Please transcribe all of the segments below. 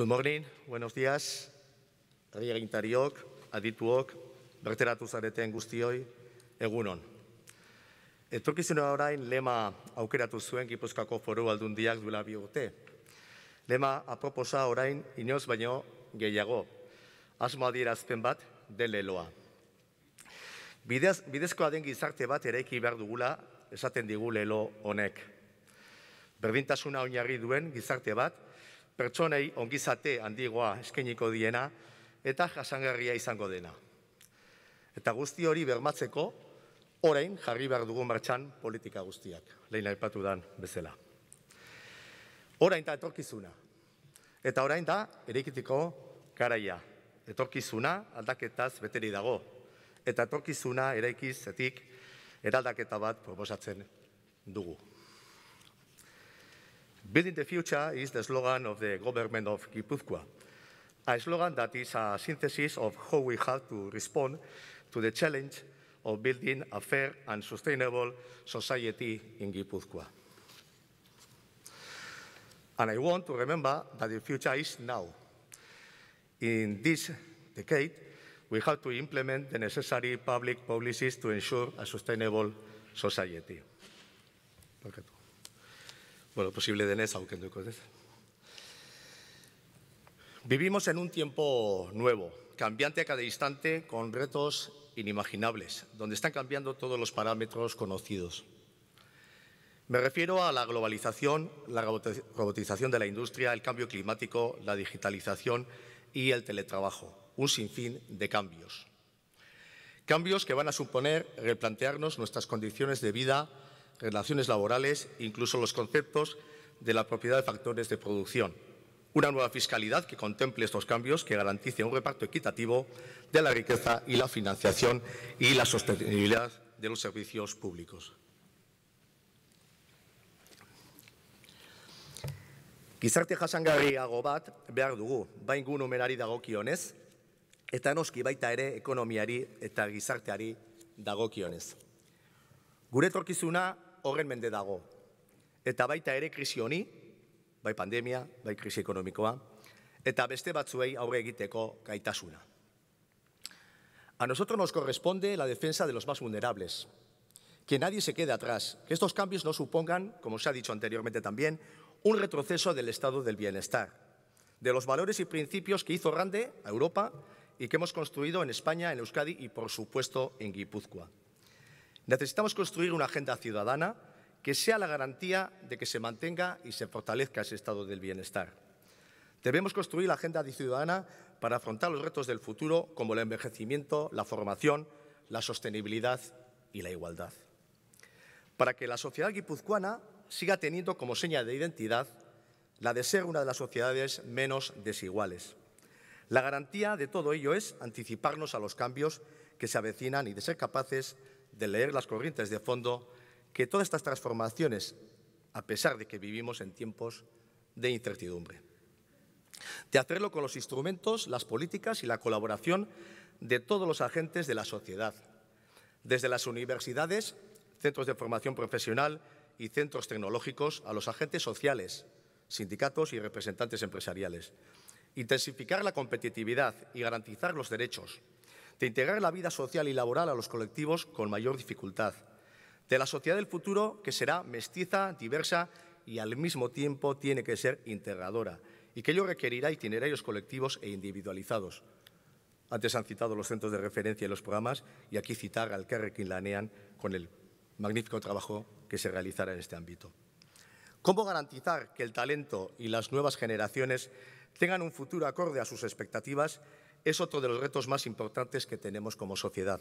Good morning, buenos días, herriagintariok, adituok, berteratu zareten guztioi, egunon. Etorkizuna orain lema aukeratu zuen Gipuzkako foru aldun diak duela bi Lema aproposa orain inoz baino gehiago. Asmo adierazpen bat, deleloa. bidezkoa den gizarte bat eraiki behar dugula esaten digu lelo honek. Berdintasuna oinarri duen gizarte bat, pertsonei ongizate handigoa eskeniko diena eta jasangarria izango dena. Eta guzti hori bermatzeko, orain jarri behar dugu martxan politika guztiak, lehin aipatu dan bezala. Orain da etorkizuna, eta orain da erikitiko garaia. Etorkizuna aldaketaz beteri dago, eta etorkizuna eraikizetik eraldaketa bat proposatzen dugu. Building the future is the slogan of the government of Guipuzcoa, a slogan that is a synthesis of how we have to respond to the challenge of building a fair and sustainable society in Guipuzcoa. And I want to remember that the future is now. In this decade, we have to implement the necessary public policies to ensure a sustainable society. bueno, posible denez, aunque no Vivimos en un tiempo nuevo, cambiante a cada instante, con retos inimaginables, donde están cambiando todos los parámetros conocidos. Me refiero a la globalización, la robotización de la industria, el cambio climático, la digitalización y el teletrabajo, un sinfín de cambios. Cambios que van a suponer replantearnos nuestras condiciones de vida, relaciones laborales, incluso los conceptos de la propiedad de factores de producción. Una nueva fiscalidad que contemple estos cambios, que garantice un reparto equitativo de la riqueza y la financiación y la sostenibilidad de los servicios públicos. Gizarte jasangarriago bat behar dugu, dagokionez, eta noski baita ere ekonomiari eta gizarteari dagokionez. Gure torkizuna horren mende Eta baita ere honi, bai pandemia, bai eta beste batzuei aurre A nosotros nos corresponde la defensa de los más vulnerables, que nadie se quede atrás, que estos cambios no supongan, como se ha dicho anteriormente también, un retroceso del estado del bienestar, de los valores y principios que hizo grande a Europa y que hemos construido en España, en Euskadi y, por supuesto, en Guipúzcoa. Necesitamos construir una agenda ciudadana que sea la garantía de que se mantenga y se fortalezca ese estado del bienestar. Debemos construir la agenda ciudadana para afrontar los retos del futuro como el envejecimiento, la formación, la sostenibilidad y la igualdad. Para que la sociedad guipuzcoana siga teniendo como seña de identidad la de ser una de las sociedades menos desiguales. La garantía de todo ello es anticiparnos a los cambios que se avecinan y de ser capaces de de leer las corrientes de fondo, que todas estas transformaciones, a pesar de que vivimos en tiempos de incertidumbre. De hacerlo con los instrumentos, las políticas y la colaboración de todos los agentes de la sociedad, desde las universidades, centros de formación profesional y centros tecnológicos a los agentes sociales, sindicatos y representantes empresariales. Intensificar la competitividad y garantizar los derechos, de integrar la vida social y laboral a los colectivos con mayor dificultad, de la sociedad del futuro que será mestiza, diversa y al mismo tiempo tiene que ser integradora y que ello requerirá itinerarios colectivos e individualizados. Antes han citado los centros de referencia y los programas y aquí citar al que Lanean con el magnífico trabajo que se realizará en este ámbito. ¿Cómo garantizar que el talento y las nuevas generaciones tengan un futuro acorde a sus expectativas es otro de los retos más importantes que tenemos como sociedad.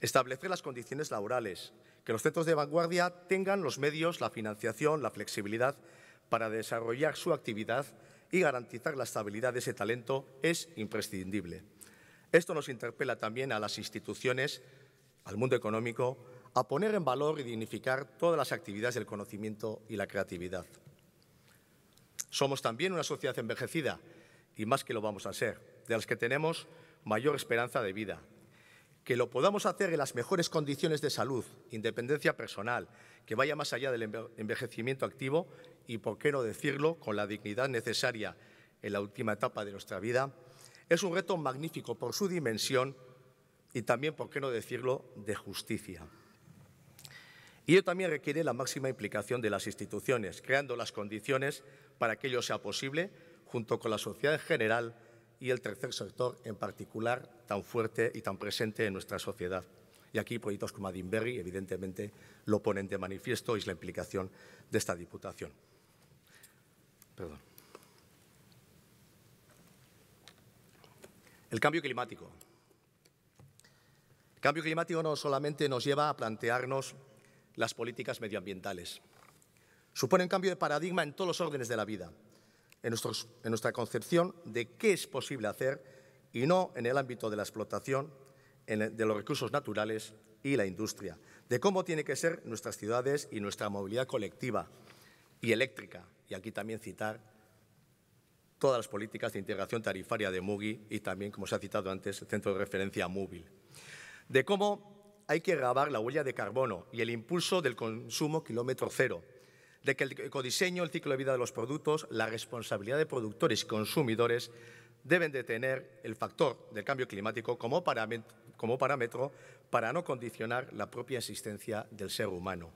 Establecer las condiciones laborales, que los centros de vanguardia tengan los medios, la financiación, la flexibilidad para desarrollar su actividad y garantizar la estabilidad de ese talento es imprescindible. Esto nos interpela también a las instituciones, al mundo económico, a poner en valor y dignificar todas las actividades del conocimiento y la creatividad. Somos también una sociedad envejecida y más que lo vamos a ser de las que tenemos mayor esperanza de vida. Que lo podamos hacer en las mejores condiciones de salud, independencia personal, que vaya más allá del envejecimiento activo y, por qué no decirlo, con la dignidad necesaria en la última etapa de nuestra vida, es un reto magnífico por su dimensión y también, por qué no decirlo, de justicia. Y ello también requiere la máxima implicación de las instituciones, creando las condiciones para que ello sea posible, junto con la sociedad en general y el tercer sector en particular tan fuerte y tan presente en nuestra sociedad. Y aquí proyectos como Adinberry, evidentemente, lo ponen de manifiesto y es la implicación de esta Diputación. El cambio climático. El cambio climático no solamente nos lleva a plantearnos las políticas medioambientales. Supone un cambio de paradigma en todos los órdenes de la vida, en, nuestra concepción de qué es posible hacer y no en el ámbito de la explotación de los recursos naturales y la industria, de cómo tienen que ser nuestras ciudades y nuestra movilidad colectiva y eléctrica. Y aquí también citar todas las políticas de integración tarifaria de MUGI y también, como se ha citado antes, el centro de referencia móvil De cómo hay que grabar la huella de carbono y el impulso del consumo kilómetro cero, de que el ecodiseño, el ciclo de vida de los productos, la responsabilidad de productores y consumidores deben de tener el factor del cambio climático como como parámetro para no condicionar la propia existencia del ser humano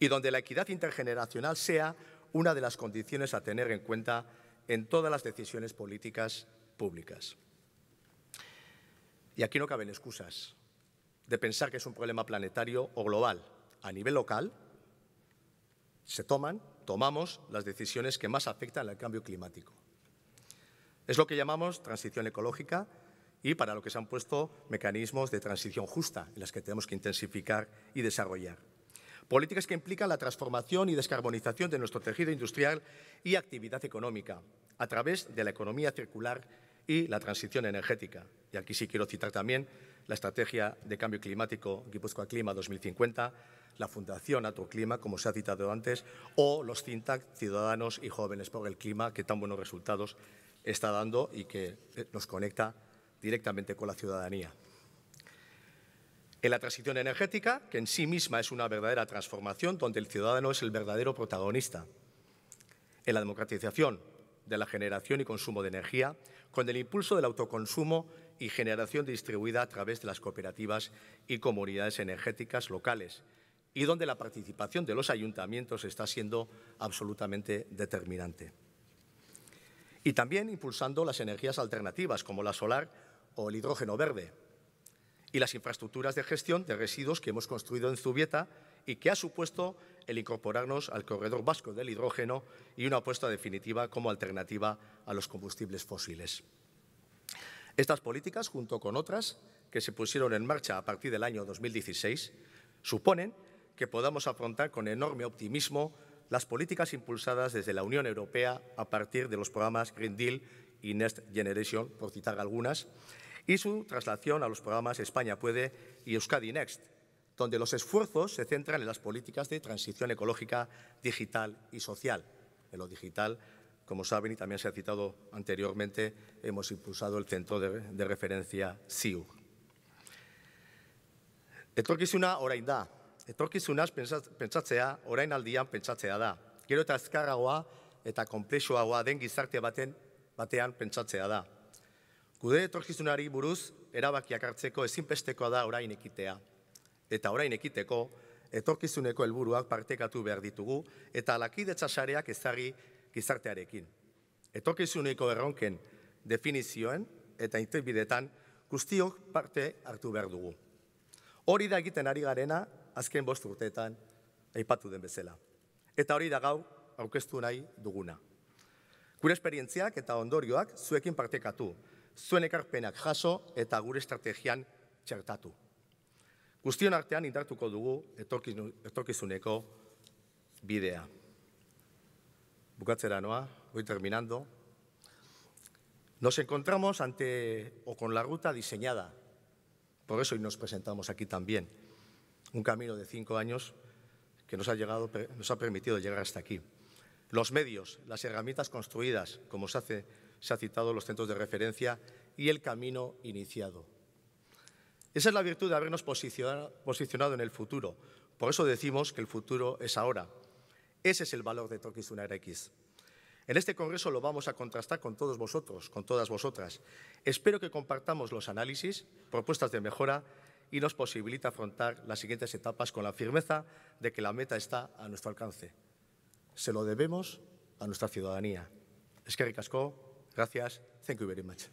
y donde la equidad intergeneracional sea una de las condiciones a tener en cuenta en todas las decisiones políticas públicas. Y aquí no caben excusas de pensar que es un problema planetario o global. A nivel local, se toman, tomamos las decisiones que más afectan al cambio climático. Es lo que llamamos transición ecológica y para lo que se han puesto mecanismos de transición justa, en las que tenemos que intensificar y desarrollar. Políticas que implican la transformación y descarbonización de nuestro tejido industrial y actividad económica a través de la economía circular y la transición energética. Y aquí sí quiero citar también la estrategia de cambio climático Guipúzcoa Clima 2050, la Fundación Atoclima, como se ha citado antes, o los CINTAC, Ciudadanos y Jóvenes por el Clima, que tan buenos resultados está dando y que eh, nos conecta directamente con la ciudadanía. En la transición energética, que en sí misma es una verdadera transformación, donde el ciudadano es el verdadero protagonista. En la democratización de la generación y consumo de energía, con el impulso del autoconsumo y generación distribuida a través de las cooperativas y comunidades energéticas locales, y donde la participación de los ayuntamientos está siendo absolutamente determinante. Y también impulsando las energías alternativas como la solar o el hidrógeno verde y las infraestructuras de gestión de residuos que hemos construido en Zubieta y que ha supuesto el incorporarnos al corredor vasco del hidrógeno y una apuesta definitiva como alternativa a los combustibles fósiles. Estas políticas, junto con otras que se pusieron en marcha a partir del año 2016, suponen que podamos afrontar con enorme optimismo las políticas impulsadas desde la Unión Europea a partir de los programas Green Deal y Next Generation, por citar algunas, y su traslación a los programas España Puede y Euskadi Next, donde los esfuerzos se centran en las políticas de transición ecológica, digital y social. En lo digital, como saben y también se ha citado anteriormente, hemos impulsado el centro de, de referencia es Etorkizuna orain da, etorkizunaz pentsatzea, orain aldian pentsatzea da. Gero eta ezkarragoa eta komplexuagoa den gizarte baten batean pentsatzea da. Gude etorkizunari buruz, erabakiak hartzeko ezinpestekoa da orain ekitea. Eta orain ekiteko, etorkizuneko helburuak partekatu behar ditugu eta lakidetza sareak ezarri gizartearekin. Etorkizuneko erronken definizioen eta intribidetan guztiok parte hartu behar dugu. Hori da egiten ari garena azken bost urteetan aipatu den bezala. Eta hori da gau aurkeztu nahi duguna. Gure esperientziak eta ondorioak zuekin partekatu, zuen ekarpenak jaso eta gure estrategian txertatu. Guztion artean indartuko dugu etorkizuneko bidea. Bukatzera noa, hoi terminando. Nos encontramos ante o con la ruta diseñada. Por eso hoy nos presentamos aquí también. Un camino de cinco años que nos ha, llegado, nos ha permitido llegar hasta aquí. Los medios, las herramientas construidas, como se, hace, se ha citado los centros de referencia, y el camino iniciado. Esa es la virtud de habernos posicionado en el futuro. Por eso decimos que el futuro es ahora. Ese es el valor de Tokizunar X. En este congreso lo vamos a contrastar con todos vosotros, con todas vosotras. Espero que compartamos los análisis, propuestas de mejora y nos posibilita afrontar las siguientes etapas con la firmeza de que la meta está a nuestro alcance. Se lo debemos a nuestra ciudadanía. Es que gracias, thank you very much.